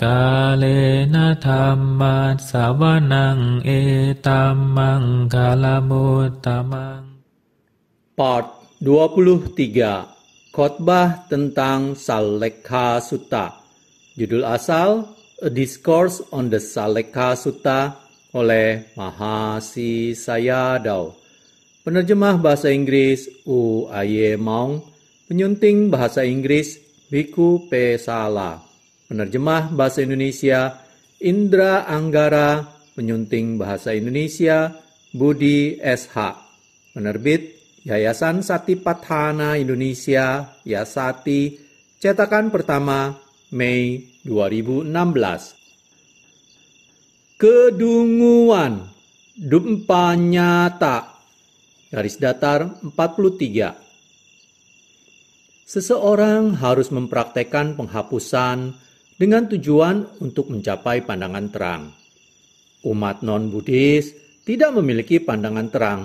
e กาเลนะธรรมัสสวนังเอตัมมังคาลมุตตมัง Part 23 Khotbah tentang Salekha Sutta Judul asal A Discourse on the Salekha Sutta oleh Mahasi Sayadaw Penerjemah Bahasa Inggris U Aye Maung Penyunting Bahasa Inggris Biku Salah. Penerjemah Bahasa Indonesia Indra Anggara, menyunting Bahasa Indonesia Budi SH. Penerbit Yayasan Sati Pathana Indonesia Yasati, cetakan pertama Mei 2016. Kedunguan Dumpa Nyata Garis datar 43 Seseorang harus mempraktekkan penghapusan dengan tujuan untuk mencapai pandangan terang. Umat non-Buddhis tidak memiliki pandangan terang,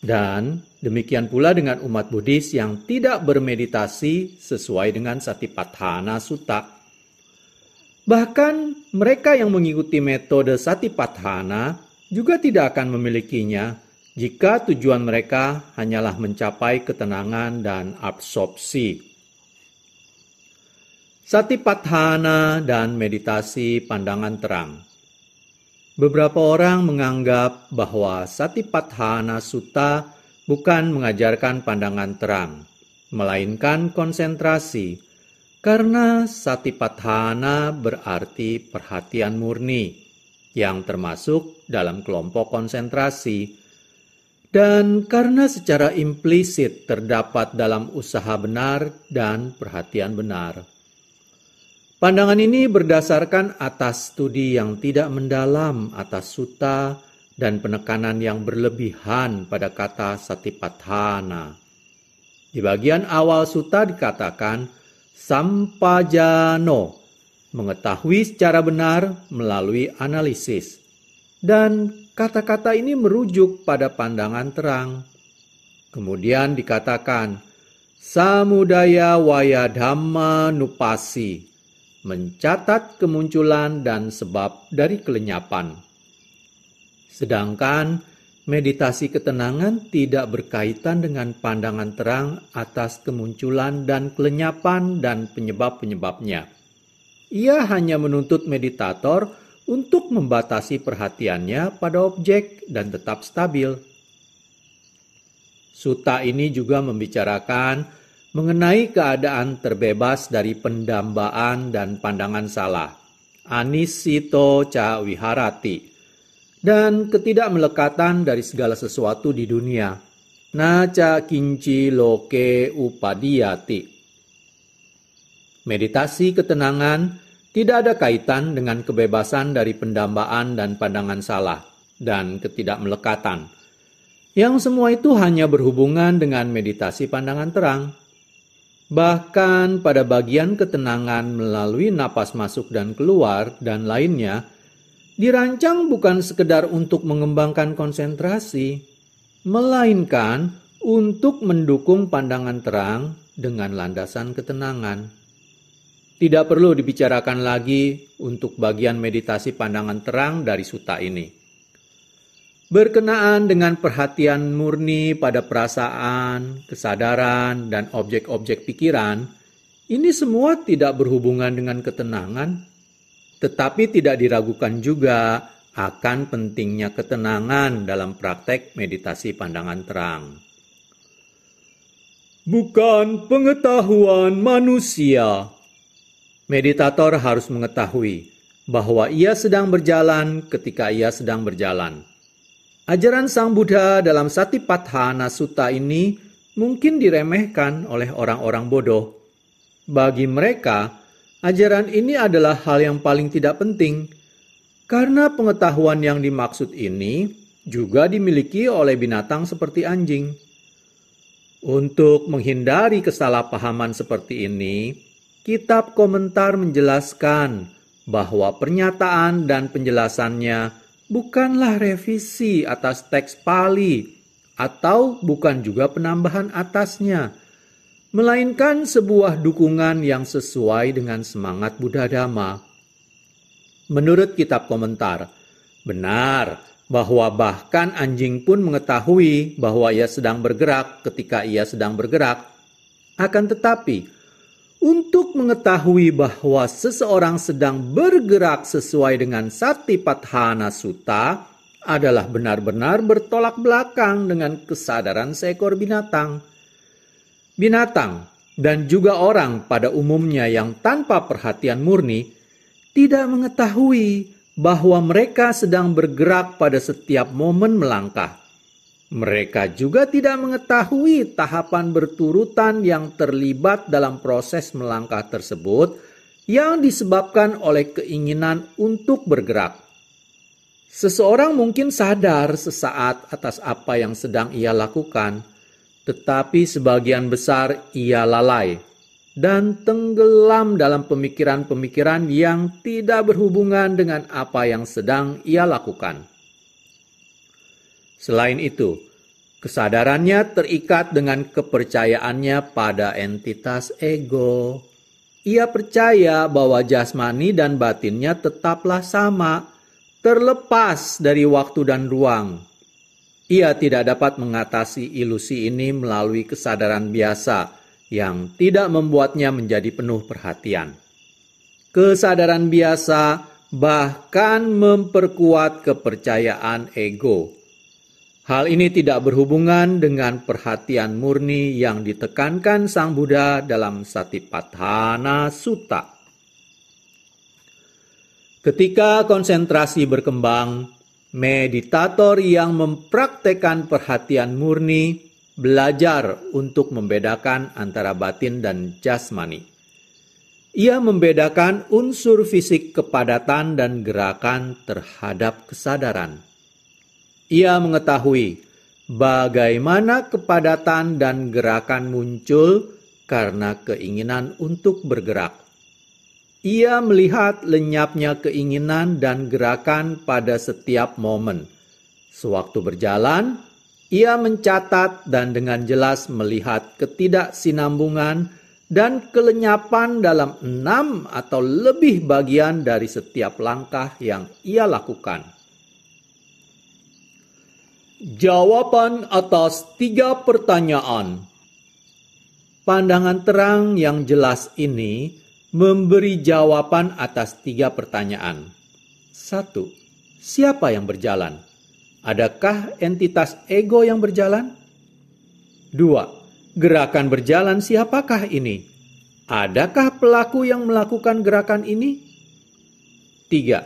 dan demikian pula dengan umat Buddhis yang tidak bermeditasi sesuai dengan Satipatthana Sutta. Bahkan mereka yang mengikuti metode Satipatthana juga tidak akan memilikinya jika tujuan mereka hanyalah mencapai ketenangan dan absorpsi. Satipathana dan meditasi pandangan terang. Beberapa orang menganggap bahwa satipathana Sutta bukan mengajarkan pandangan terang, melainkan konsentrasi, karena satipathana berarti perhatian murni, yang termasuk dalam kelompok konsentrasi, dan karena secara implisit terdapat dalam usaha benar dan perhatian benar. Pandangan ini berdasarkan atas studi yang tidak mendalam atas suta dan penekanan yang berlebihan pada kata satipatthana. Di bagian awal suta dikatakan sampajano, mengetahui secara benar melalui analisis. Dan kata-kata ini merujuk pada pandangan terang. Kemudian dikatakan samudaya waya dhamma nupasi mencatat kemunculan dan sebab dari kelenyapan. Sedangkan meditasi ketenangan tidak berkaitan dengan pandangan terang atas kemunculan dan kelenyapan dan penyebab-penyebabnya. Ia hanya menuntut meditator untuk membatasi perhatiannya pada objek dan tetap stabil. Suta ini juga membicarakan Mengenai keadaan terbebas dari pendambaan dan pandangan salah, Anisito cawiharati dan ketidakmelekatan dari segala sesuatu di dunia, Naca Kinci Loke Upadiyati. Meditasi ketenangan tidak ada kaitan dengan kebebasan dari pendambaan dan pandangan salah, dan ketidakmelekatan. Yang semua itu hanya berhubungan dengan meditasi pandangan terang. Bahkan pada bagian ketenangan melalui napas masuk dan keluar dan lainnya, dirancang bukan sekedar untuk mengembangkan konsentrasi, melainkan untuk mendukung pandangan terang dengan landasan ketenangan. Tidak perlu dibicarakan lagi untuk bagian meditasi pandangan terang dari suta ini berkenaan dengan perhatian murni pada perasaan, kesadaran, dan objek-objek pikiran, ini semua tidak berhubungan dengan ketenangan, tetapi tidak diragukan juga akan pentingnya ketenangan dalam praktek meditasi pandangan terang. Bukan pengetahuan manusia. Meditator harus mengetahui bahwa ia sedang berjalan ketika ia sedang berjalan Ajaran Sang Buddha dalam Satipatthana Sutta ini mungkin diremehkan oleh orang-orang bodoh. Bagi mereka, ajaran ini adalah hal yang paling tidak penting karena pengetahuan yang dimaksud ini juga dimiliki oleh binatang seperti anjing. Untuk menghindari kesalahpahaman seperti ini, kitab komentar menjelaskan bahwa pernyataan dan penjelasannya bukanlah revisi atas teks Pali atau bukan juga penambahan atasnya, melainkan sebuah dukungan yang sesuai dengan semangat Buddha Dhamma. Menurut kitab komentar, benar bahwa bahkan anjing pun mengetahui bahwa ia sedang bergerak ketika ia sedang bergerak. Akan tetapi, untuk mengetahui bahwa seseorang sedang bergerak sesuai dengan satipathana suta adalah benar-benar bertolak belakang dengan kesadaran seekor binatang. Binatang dan juga orang pada umumnya yang tanpa perhatian murni tidak mengetahui bahwa mereka sedang bergerak pada setiap momen melangkah. Mereka juga tidak mengetahui tahapan berturutan yang terlibat dalam proses melangkah tersebut yang disebabkan oleh keinginan untuk bergerak. Seseorang mungkin sadar sesaat atas apa yang sedang ia lakukan, tetapi sebagian besar ia lalai dan tenggelam dalam pemikiran-pemikiran yang tidak berhubungan dengan apa yang sedang ia lakukan. Selain itu, kesadarannya terikat dengan kepercayaannya pada entitas ego. Ia percaya bahwa jasmani dan batinnya tetaplah sama, terlepas dari waktu dan ruang. Ia tidak dapat mengatasi ilusi ini melalui kesadaran biasa yang tidak membuatnya menjadi penuh perhatian. Kesadaran biasa bahkan memperkuat kepercayaan ego Hal ini tidak berhubungan dengan perhatian murni yang ditekankan Sang Buddha dalam Satipatthana Sutta. Ketika konsentrasi berkembang, meditator yang mempraktekkan perhatian murni belajar untuk membedakan antara batin dan jasmani. Ia membedakan unsur fisik kepadatan dan gerakan terhadap kesadaran. Ia mengetahui bagaimana kepadatan dan gerakan muncul karena keinginan untuk bergerak. Ia melihat lenyapnya keinginan dan gerakan pada setiap momen. Sewaktu berjalan, ia mencatat dan dengan jelas melihat ketidaksinambungan dan kelenyapan dalam enam atau lebih bagian dari setiap langkah yang ia lakukan. Jawaban atas tiga pertanyaan. Pandangan terang yang jelas ini memberi jawaban atas tiga pertanyaan. Satu, siapa yang berjalan? Adakah entitas ego yang berjalan? Dua, gerakan berjalan siapakah ini? Adakah pelaku yang melakukan gerakan ini? Tiga,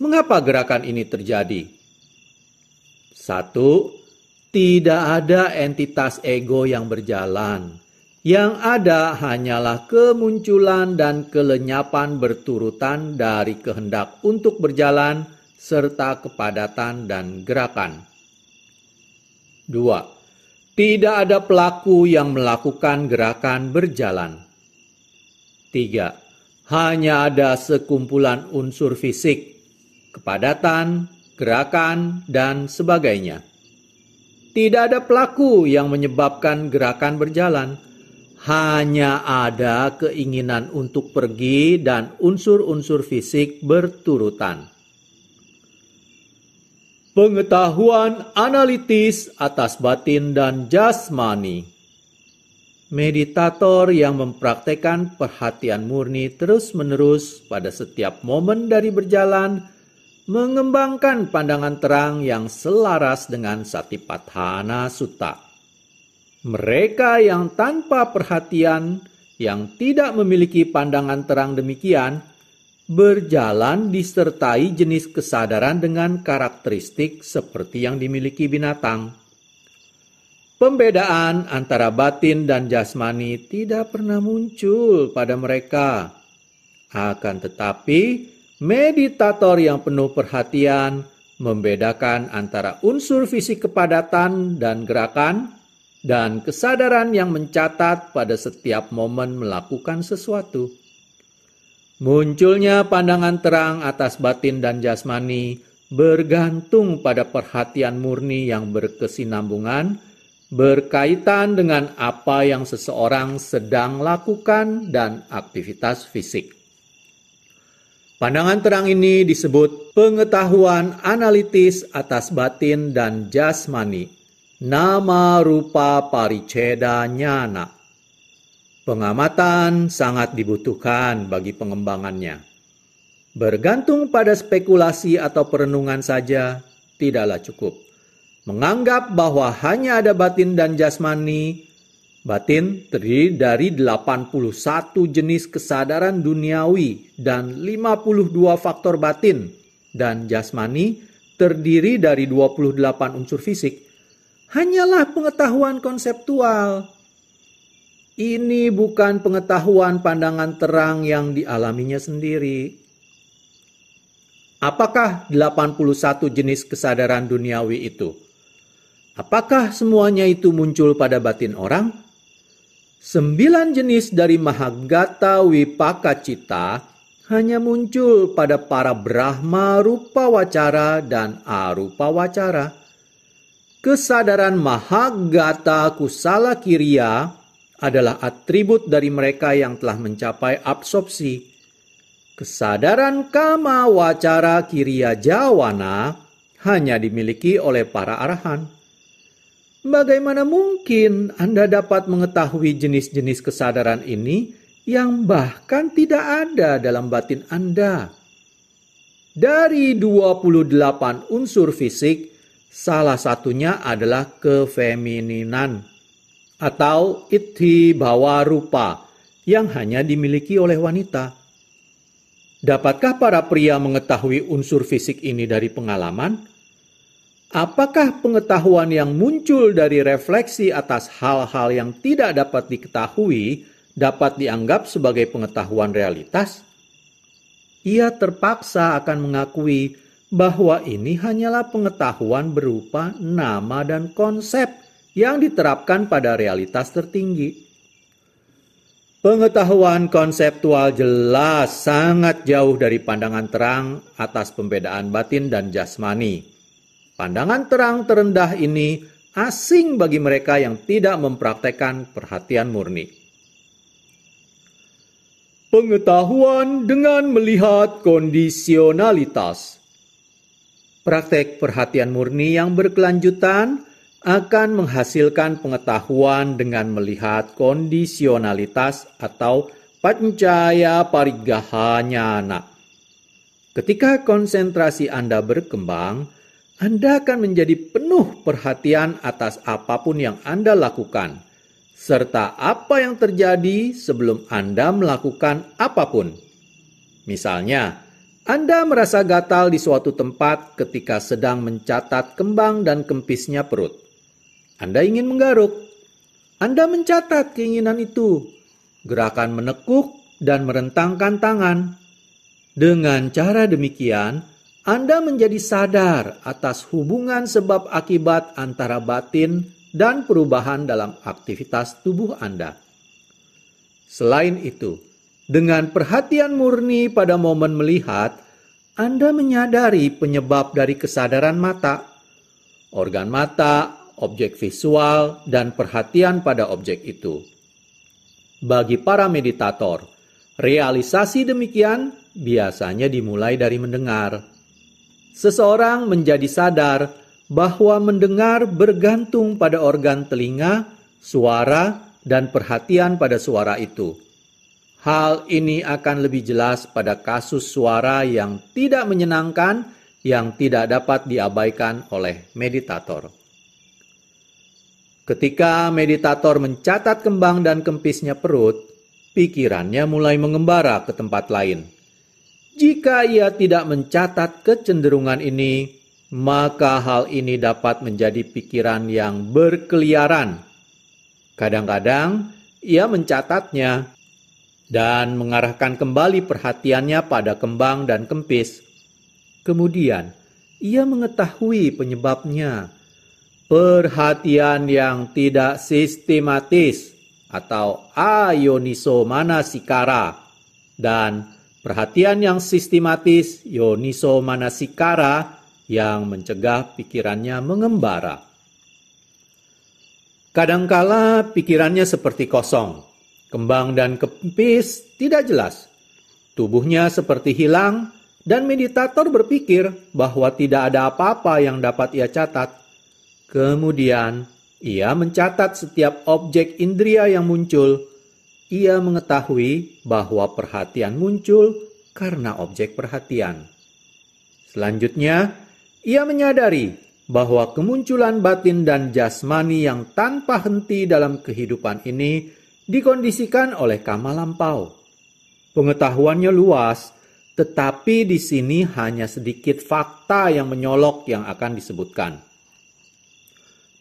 mengapa gerakan ini terjadi? Satu, tidak ada entitas ego yang berjalan. Yang ada hanyalah kemunculan dan kelenyapan berturutan dari kehendak untuk berjalan serta kepadatan dan gerakan. Dua, Tidak ada pelaku yang melakukan gerakan berjalan. Tiga, Hanya ada sekumpulan unsur fisik, kepadatan, gerakan, dan sebagainya. Tidak ada pelaku yang menyebabkan gerakan berjalan, hanya ada keinginan untuk pergi dan unsur-unsur fisik berturutan. Pengetahuan analitis atas batin dan jasmani. Meditator yang mempraktekkan perhatian murni terus-menerus pada setiap momen dari berjalan mengembangkan pandangan terang yang selaras dengan Satipatthana Sutta. Mereka yang tanpa perhatian, yang tidak memiliki pandangan terang demikian, berjalan disertai jenis kesadaran dengan karakteristik seperti yang dimiliki binatang. Pembedaan antara batin dan jasmani tidak pernah muncul pada mereka. Akan tetapi, Meditator yang penuh perhatian membedakan antara unsur fisik kepadatan dan gerakan dan kesadaran yang mencatat pada setiap momen melakukan sesuatu. Munculnya pandangan terang atas batin dan jasmani bergantung pada perhatian murni yang berkesinambungan berkaitan dengan apa yang seseorang sedang lakukan dan aktivitas fisik. Pandangan terang ini disebut pengetahuan analitis atas batin dan jasmani. Nama rupa pariceda nyana. Pengamatan sangat dibutuhkan bagi pengembangannya. Bergantung pada spekulasi atau perenungan saja tidaklah cukup. Menganggap bahwa hanya ada batin dan jasmani Batin terdiri dari 81 jenis kesadaran duniawi dan 52 faktor batin dan jasmani terdiri dari 28 unsur fisik hanyalah pengetahuan konseptual. Ini bukan pengetahuan pandangan terang yang dialaminya sendiri. Apakah 81 jenis kesadaran duniawi itu? Apakah semuanya itu muncul pada batin orang? Sembilan jenis dari Mahagata Wipaka Cita hanya muncul pada para Brahma rupa wacara dan arupa wacara. Kesadaran Mahagata Kusala Kiriya adalah atribut dari mereka yang telah mencapai absorpsi. Kesadaran Kama Wacara Kiriya Jawana hanya dimiliki oleh para arahan. Bagaimana mungkin Anda dapat mengetahui jenis-jenis kesadaran ini yang bahkan tidak ada dalam batin Anda? Dari 28 unsur fisik, salah satunya adalah kefemininan atau iti bawa rupa yang hanya dimiliki oleh wanita. Dapatkah para pria mengetahui unsur fisik ini dari pengalaman? Apakah pengetahuan yang muncul dari refleksi atas hal-hal yang tidak dapat diketahui dapat dianggap sebagai pengetahuan realitas? Ia terpaksa akan mengakui bahwa ini hanyalah pengetahuan berupa nama dan konsep yang diterapkan pada realitas tertinggi. Pengetahuan konseptual jelas sangat jauh dari pandangan terang atas pembedaan batin dan jasmani Pandangan terang terendah ini asing bagi mereka yang tidak mempraktekkan perhatian murni. Pengetahuan dengan melihat kondisionalitas. Praktek perhatian murni yang berkelanjutan akan menghasilkan pengetahuan dengan melihat kondisionalitas atau pancaya parigahanyana. Ketika konsentrasi Anda berkembang, anda akan menjadi penuh perhatian atas apapun yang Anda lakukan, serta apa yang terjadi sebelum Anda melakukan apapun. Misalnya, Anda merasa gatal di suatu tempat ketika sedang mencatat kembang dan kempisnya perut. Anda ingin menggaruk. Anda mencatat keinginan itu. Gerakan menekuk dan merentangkan tangan. Dengan cara demikian, anda menjadi sadar atas hubungan sebab akibat antara batin dan perubahan dalam aktivitas tubuh Anda. Selain itu, dengan perhatian murni pada momen melihat, Anda menyadari penyebab dari kesadaran mata, organ mata, objek visual, dan perhatian pada objek itu. Bagi para meditator, realisasi demikian biasanya dimulai dari mendengar seseorang menjadi sadar bahwa mendengar bergantung pada organ telinga, suara, dan perhatian pada suara itu. Hal ini akan lebih jelas pada kasus suara yang tidak menyenangkan yang tidak dapat diabaikan oleh meditator. Ketika meditator mencatat kembang dan kempisnya perut, pikirannya mulai mengembara ke tempat lain. Jika ia tidak mencatat kecenderungan ini, maka hal ini dapat menjadi pikiran yang berkeliaran. Kadang-kadang ia mencatatnya dan mengarahkan kembali perhatiannya pada kembang dan kempis. Kemudian ia mengetahui penyebabnya, perhatian yang tidak sistematis atau ayonisomanasikara dan perhatian yang sistematis Yoniso Manasikara yang mencegah pikirannya mengembara. Kadangkala pikirannya seperti kosong, kembang dan kempis tidak jelas. Tubuhnya seperti hilang dan meditator berpikir bahwa tidak ada apa-apa yang dapat ia catat. Kemudian ia mencatat setiap objek indria yang muncul, ia mengetahui bahwa perhatian muncul karena objek perhatian. Selanjutnya, ia menyadari bahwa kemunculan batin dan jasmani yang tanpa henti dalam kehidupan ini dikondisikan oleh kama lampau. Pengetahuannya luas, tetapi di sini hanya sedikit fakta yang menyolok yang akan disebutkan.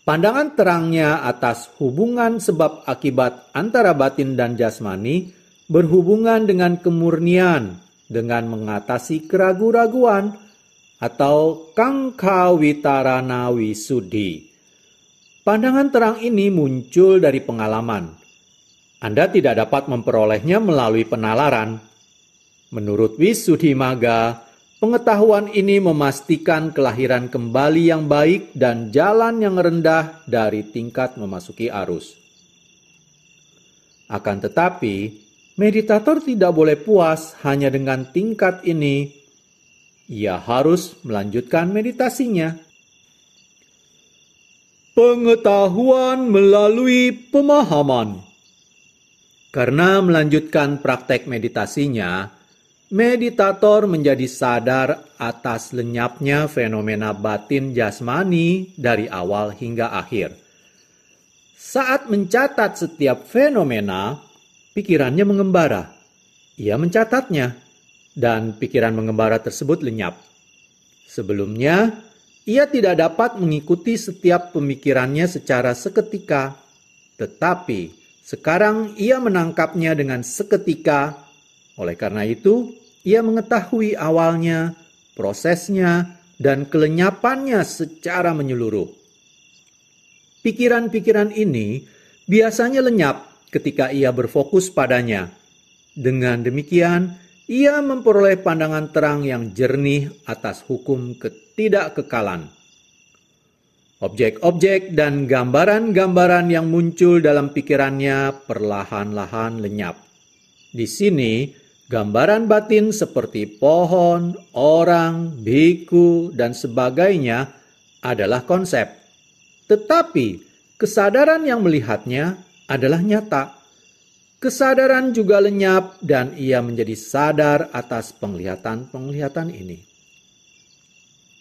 Pandangan terangnya atas hubungan sebab akibat antara batin dan jasmani berhubungan dengan kemurnian dengan mengatasi keraguan-raguan atau kangka witarana wisudi. Pandangan terang ini muncul dari pengalaman. Anda tidak dapat memperolehnya melalui penalaran. Menurut Wisudhi Maga, Pengetahuan ini memastikan kelahiran kembali yang baik dan jalan yang rendah dari tingkat memasuki arus. Akan tetapi, meditator tidak boleh puas hanya dengan tingkat ini. Ia harus melanjutkan meditasinya. Pengetahuan melalui pemahaman, karena melanjutkan praktek meditasinya meditator menjadi sadar atas lenyapnya fenomena batin jasmani dari awal hingga akhir. Saat mencatat setiap fenomena, pikirannya mengembara. Ia mencatatnya, dan pikiran mengembara tersebut lenyap. Sebelumnya, ia tidak dapat mengikuti setiap pemikirannya secara seketika, tetapi sekarang ia menangkapnya dengan seketika oleh karena itu, ia mengetahui awalnya, prosesnya, dan kelenyapannya secara menyeluruh. Pikiran-pikiran ini biasanya lenyap ketika ia berfokus padanya. Dengan demikian, ia memperoleh pandangan terang yang jernih atas hukum ketidakkekalan. Objek-objek dan gambaran-gambaran yang muncul dalam pikirannya perlahan-lahan lenyap. Di sini, Gambaran batin seperti pohon, orang, biku, dan sebagainya adalah konsep, tetapi kesadaran yang melihatnya adalah nyata. Kesadaran juga lenyap, dan ia menjadi sadar atas penglihatan-penglihatan ini.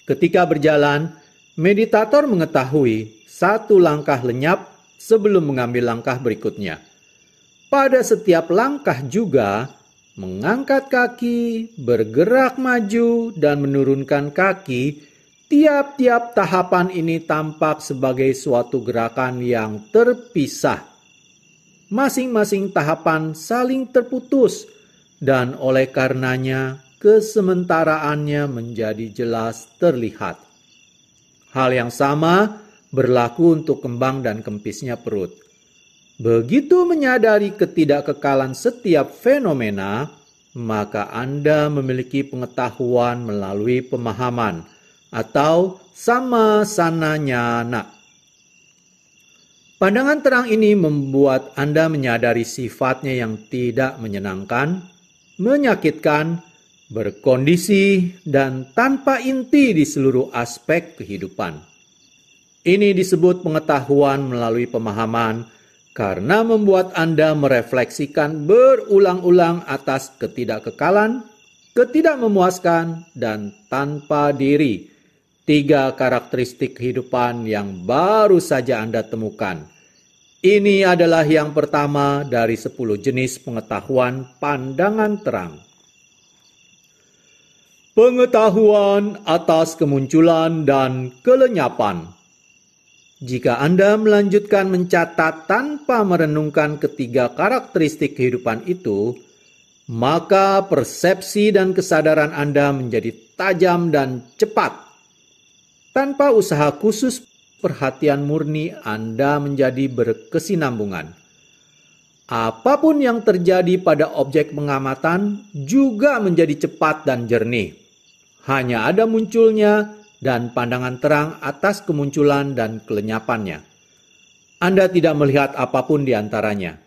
Ketika berjalan, meditator mengetahui satu langkah lenyap sebelum mengambil langkah berikutnya. Pada setiap langkah juga, mengangkat kaki, bergerak maju, dan menurunkan kaki, tiap-tiap tahapan ini tampak sebagai suatu gerakan yang terpisah. Masing-masing tahapan saling terputus, dan oleh karenanya kesementaraannya menjadi jelas terlihat. Hal yang sama berlaku untuk kembang dan kempisnya perut. Begitu menyadari ketidakkekalan setiap fenomena, maka Anda memiliki pengetahuan melalui pemahaman atau sama sananya nak. Pandangan terang ini membuat Anda menyadari sifatnya yang tidak menyenangkan, menyakitkan, berkondisi, dan tanpa inti di seluruh aspek kehidupan. Ini disebut pengetahuan melalui pemahaman karena membuat Anda merefleksikan berulang-ulang atas ketidakkekalan, ketidakmemuaskan, dan tanpa diri. Tiga karakteristik kehidupan yang baru saja Anda temukan. Ini adalah yang pertama dari sepuluh jenis pengetahuan pandangan terang. Pengetahuan atas kemunculan dan kelenyapan jika Anda melanjutkan mencatat tanpa merenungkan ketiga karakteristik kehidupan itu, maka persepsi dan kesadaran Anda menjadi tajam dan cepat. Tanpa usaha khusus perhatian murni, Anda menjadi berkesinambungan. Apapun yang terjadi pada objek pengamatan juga menjadi cepat dan jernih. Hanya ada munculnya dan pandangan terang atas kemunculan dan kelenyapannya. Anda tidak melihat apapun di antaranya.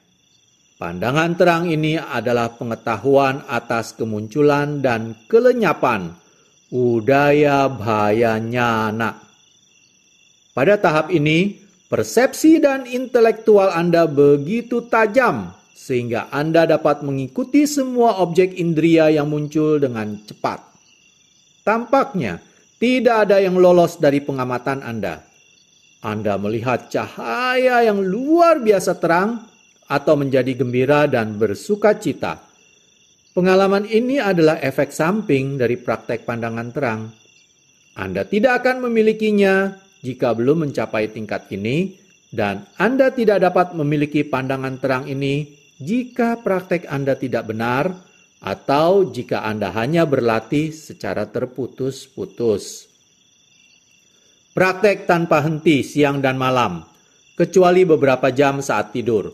Pandangan terang ini adalah pengetahuan atas kemunculan dan kelenyapan udaya bahayanya anak. Pada tahap ini, persepsi dan intelektual Anda begitu tajam sehingga Anda dapat mengikuti semua objek indria yang muncul dengan cepat. Tampaknya, tidak ada yang lolos dari pengamatan Anda. Anda melihat cahaya yang luar biasa terang atau menjadi gembira dan bersuka cita. Pengalaman ini adalah efek samping dari praktek pandangan terang. Anda tidak akan memilikinya jika belum mencapai tingkat ini, dan Anda tidak dapat memiliki pandangan terang ini jika praktek Anda tidak benar atau jika Anda hanya berlatih secara terputus-putus. Praktek tanpa henti siang dan malam, kecuali beberapa jam saat tidur,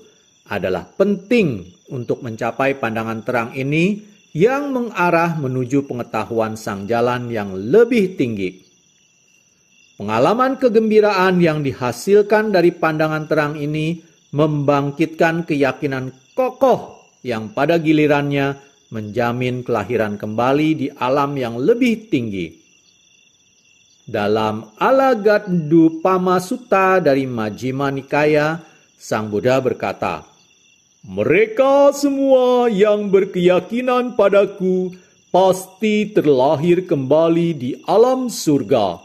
adalah penting untuk mencapai pandangan terang ini yang mengarah menuju pengetahuan sang jalan yang lebih tinggi. Pengalaman kegembiraan yang dihasilkan dari pandangan terang ini membangkitkan keyakinan kokoh yang pada gilirannya menjamin kelahiran kembali di alam yang lebih tinggi. Dalam Alagaddu Pama Sutta dari Majima Nikaya, Sang Buddha berkata, Mereka semua yang berkeyakinan padaku pasti terlahir kembali di alam surga.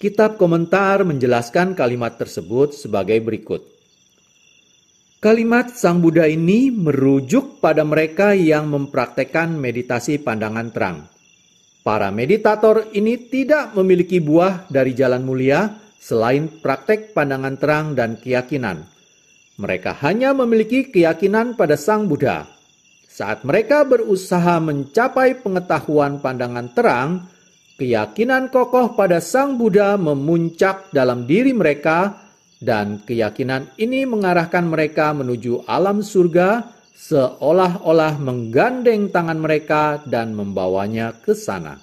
Kitab komentar menjelaskan kalimat tersebut sebagai berikut. Kalimat Sang Buddha ini merujuk pada mereka yang mempraktekkan meditasi pandangan terang. Para meditator ini tidak memiliki buah dari jalan mulia selain praktek pandangan terang dan keyakinan. Mereka hanya memiliki keyakinan pada Sang Buddha. Saat mereka berusaha mencapai pengetahuan pandangan terang, keyakinan kokoh pada Sang Buddha memuncak dalam diri mereka dan keyakinan ini mengarahkan mereka menuju alam surga seolah-olah menggandeng tangan mereka dan membawanya ke sana.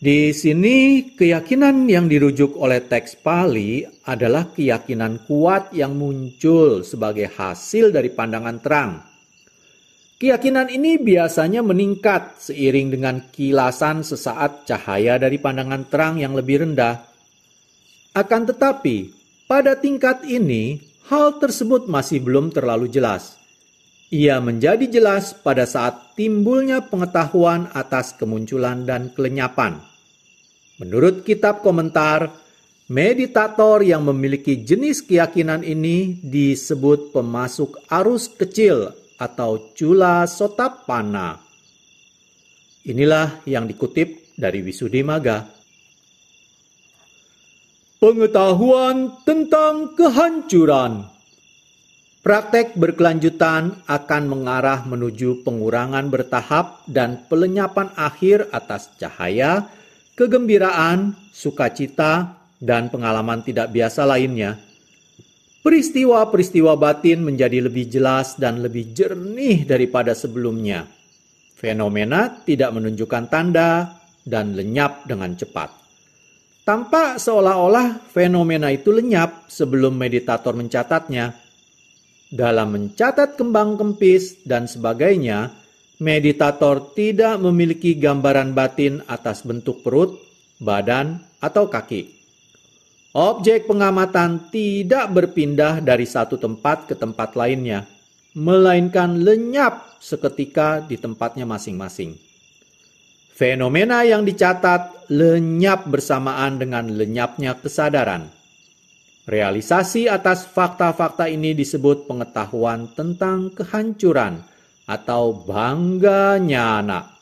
Di sini keyakinan yang dirujuk oleh teks Pali adalah keyakinan kuat yang muncul sebagai hasil dari pandangan terang. Keyakinan ini biasanya meningkat seiring dengan kilasan sesaat cahaya dari pandangan terang yang lebih rendah akan tetapi, pada tingkat ini hal tersebut masih belum terlalu jelas. Ia menjadi jelas pada saat timbulnya pengetahuan atas kemunculan dan kelenyapan. Menurut kitab komentar, meditator yang memiliki jenis keyakinan ini disebut pemasuk arus kecil atau cula sotapana. Inilah yang dikutip dari Wisudimaga. Maga. Pengetahuan tentang kehancuran Praktek berkelanjutan akan mengarah menuju pengurangan bertahap dan pelenyapan akhir atas cahaya, kegembiraan, sukacita, dan pengalaman tidak biasa lainnya. Peristiwa-peristiwa batin menjadi lebih jelas dan lebih jernih daripada sebelumnya. Fenomena tidak menunjukkan tanda dan lenyap dengan cepat. Tampak seolah-olah fenomena itu lenyap sebelum meditator mencatatnya. Dalam mencatat kembang kempis dan sebagainya, meditator tidak memiliki gambaran batin atas bentuk perut, badan, atau kaki. Objek pengamatan tidak berpindah dari satu tempat ke tempat lainnya, melainkan lenyap seketika di tempatnya masing-masing fenomena yang dicatat lenyap bersamaan dengan lenyapnya kesadaran. Realisasi atas fakta-fakta ini disebut pengetahuan tentang kehancuran atau bangga nyana.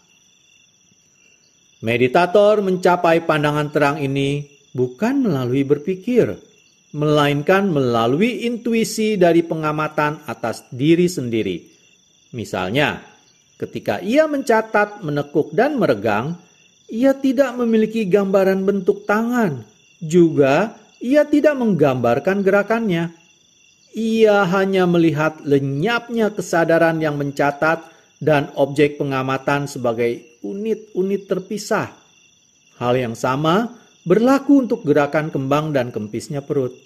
Meditator mencapai pandangan terang ini bukan melalui berpikir, melainkan melalui intuisi dari pengamatan atas diri sendiri. Misalnya, Ketika ia mencatat, menekuk, dan meregang, ia tidak memiliki gambaran bentuk tangan. Juga, ia tidak menggambarkan gerakannya. Ia hanya melihat lenyapnya kesadaran yang mencatat dan objek pengamatan sebagai unit-unit terpisah. Hal yang sama berlaku untuk gerakan kembang dan kempisnya perut.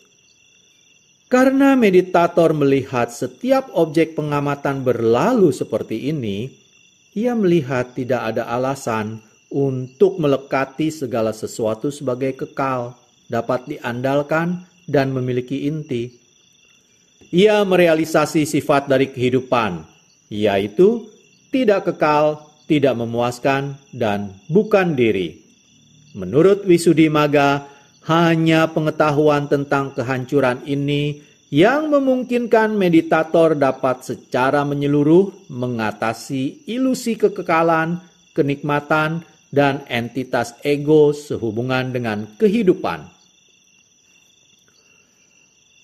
Karena meditator melihat setiap objek pengamatan berlalu seperti ini, ia melihat tidak ada alasan untuk melekati segala sesuatu sebagai kekal, dapat diandalkan, dan memiliki inti. Ia merealisasi sifat dari kehidupan, yaitu tidak kekal, tidak memuaskan, dan bukan diri. Menurut Wisudi Maga, hanya pengetahuan tentang kehancuran ini yang memungkinkan meditator dapat secara menyeluruh mengatasi ilusi kekekalan, kenikmatan, dan entitas ego sehubungan dengan kehidupan.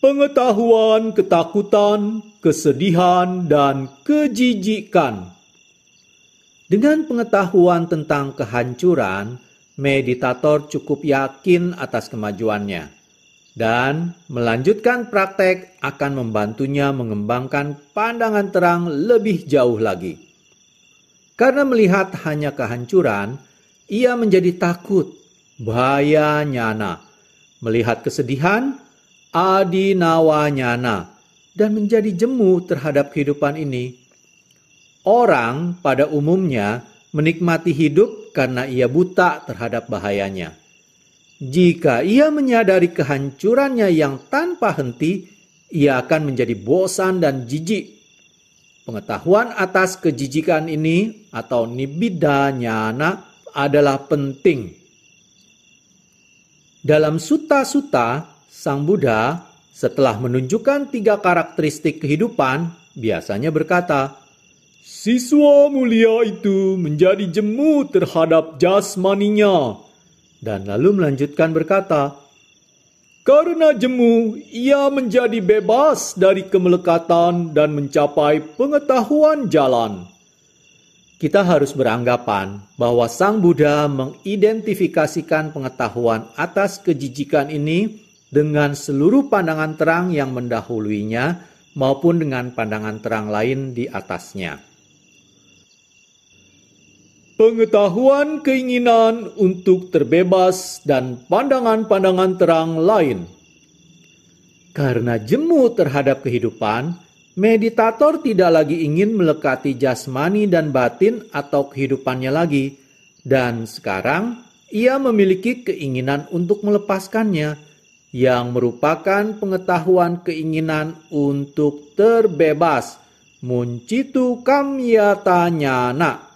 Pengetahuan, ketakutan, kesedihan, dan kejijikan. Dengan pengetahuan tentang kehancuran, meditator cukup yakin atas kemajuannya dan melanjutkan praktek akan membantunya mengembangkan pandangan terang lebih jauh lagi. Karena melihat hanya kehancuran, ia menjadi takut, bahaya nyana, melihat kesedihan, adinawa nyana, dan menjadi jemu terhadap kehidupan ini. Orang pada umumnya menikmati hidup karena ia buta terhadap bahayanya. Jika ia menyadari kehancurannya yang tanpa henti, ia akan menjadi bosan dan jijik. Pengetahuan atas kejijikan ini atau nyana adalah penting. Dalam suta-suta, Sang Buddha setelah menunjukkan tiga karakteristik kehidupan, biasanya berkata, Siswa mulia itu menjadi jemu terhadap jasmaninya dan lalu melanjutkan berkata, "Karena jemu, ia menjadi bebas dari kemelekatan dan mencapai pengetahuan jalan." Kita harus beranggapan bahwa Sang Buddha mengidentifikasikan pengetahuan atas kejijikan ini dengan seluruh pandangan terang yang mendahuluinya maupun dengan pandangan terang lain di atasnya pengetahuan keinginan untuk terbebas dan pandangan-pandangan terang lain. Karena jemu terhadap kehidupan, meditator tidak lagi ingin melekati jasmani dan batin atau kehidupannya lagi, dan sekarang ia memiliki keinginan untuk melepaskannya, yang merupakan pengetahuan keinginan untuk terbebas. Muncitu nak.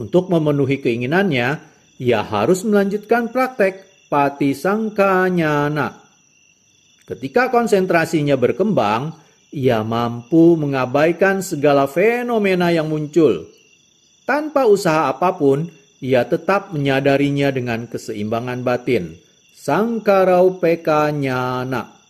Untuk memenuhi keinginannya, ia harus melanjutkan praktek pati patisangkanyana. Ketika konsentrasinya berkembang, ia mampu mengabaikan segala fenomena yang muncul. Tanpa usaha apapun, ia tetap menyadarinya dengan keseimbangan batin. Sangkarau pekanyana.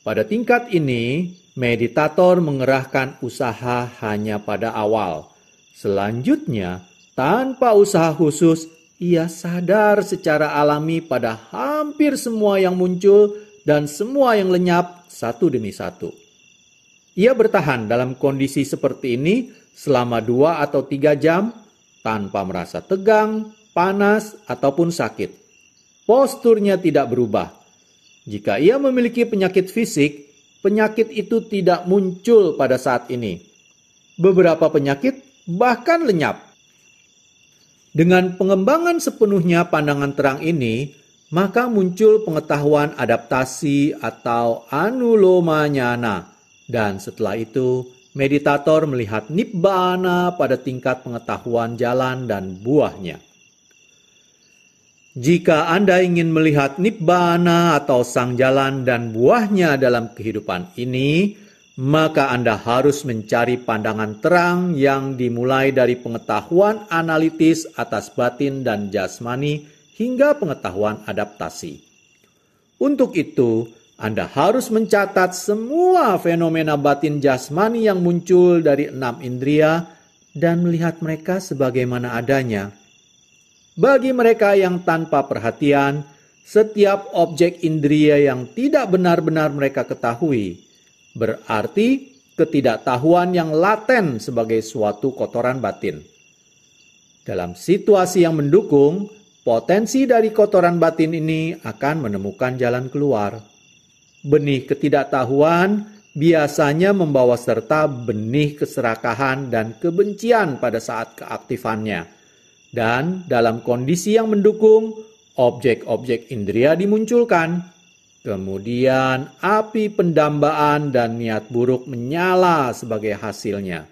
Pada tingkat ini, meditator mengerahkan usaha hanya pada awal, Selanjutnya, tanpa usaha khusus, ia sadar secara alami pada hampir semua yang muncul dan semua yang lenyap satu demi satu. Ia bertahan dalam kondisi seperti ini selama dua atau tiga jam tanpa merasa tegang, panas, ataupun sakit. Posturnya tidak berubah. Jika ia memiliki penyakit fisik, penyakit itu tidak muncul pada saat ini. Beberapa penyakit bahkan lenyap. Dengan pengembangan sepenuhnya pandangan terang ini, maka muncul pengetahuan adaptasi atau anulomanyana. Dan setelah itu, meditator melihat nibbana pada tingkat pengetahuan jalan dan buahnya. Jika Anda ingin melihat nibbana atau sang jalan dan buahnya dalam kehidupan ini, maka Anda harus mencari pandangan terang yang dimulai dari pengetahuan analitis atas batin dan jasmani hingga pengetahuan adaptasi. Untuk itu, Anda harus mencatat semua fenomena batin jasmani yang muncul dari enam indria dan melihat mereka sebagaimana adanya. Bagi mereka yang tanpa perhatian, setiap objek indria yang tidak benar-benar mereka ketahui, berarti ketidaktahuan yang laten sebagai suatu kotoran batin. Dalam situasi yang mendukung, potensi dari kotoran batin ini akan menemukan jalan keluar. Benih ketidaktahuan biasanya membawa serta benih keserakahan dan kebencian pada saat keaktifannya. Dan dalam kondisi yang mendukung, objek-objek indria dimunculkan. Kemudian api pendambaan dan niat buruk menyala sebagai hasilnya.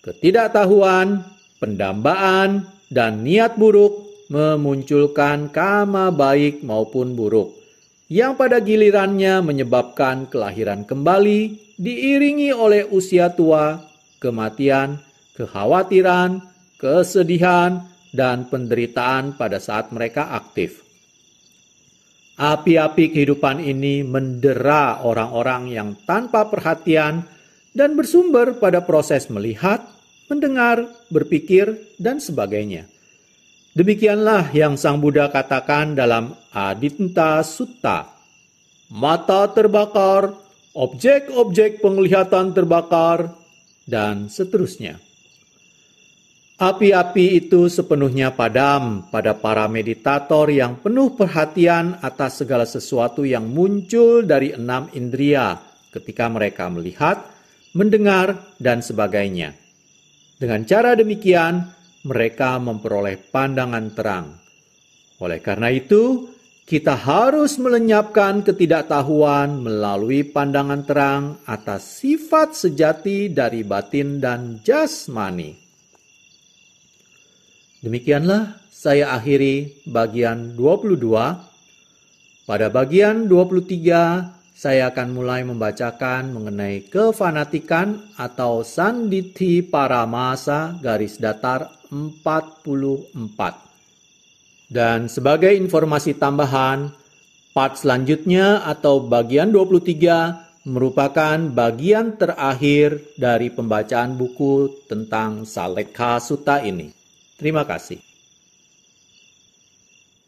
Ketidaktahuan, pendambaan, dan niat buruk memunculkan karma baik maupun buruk, yang pada gilirannya menyebabkan kelahiran kembali diiringi oleh usia tua, kematian, kekhawatiran, kesedihan, dan penderitaan pada saat mereka aktif. Api-api kehidupan ini mendera orang-orang yang tanpa perhatian dan bersumber pada proses melihat, mendengar, berpikir, dan sebagainya. Demikianlah yang Sang Buddha katakan dalam Aditya Sutta. Mata terbakar, objek-objek penglihatan terbakar, dan seterusnya. Api-api itu sepenuhnya padam pada para meditator yang penuh perhatian atas segala sesuatu yang muncul dari enam indria ketika mereka melihat, mendengar, dan sebagainya. Dengan cara demikian, mereka memperoleh pandangan terang. Oleh karena itu, kita harus melenyapkan ketidaktahuan melalui pandangan terang atas sifat sejati dari batin dan jasmani. Demikianlah saya akhiri bagian 22. Pada bagian 23 saya akan mulai membacakan mengenai kefanatikan atau sanditi para masa garis datar 44. Dan sebagai informasi tambahan, part selanjutnya atau bagian 23 merupakan bagian terakhir dari pembacaan buku tentang Salekha Sutta ini. Terima kasih.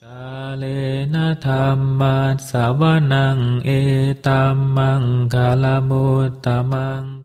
Kalena dhamma sawanang etamang kalamutamang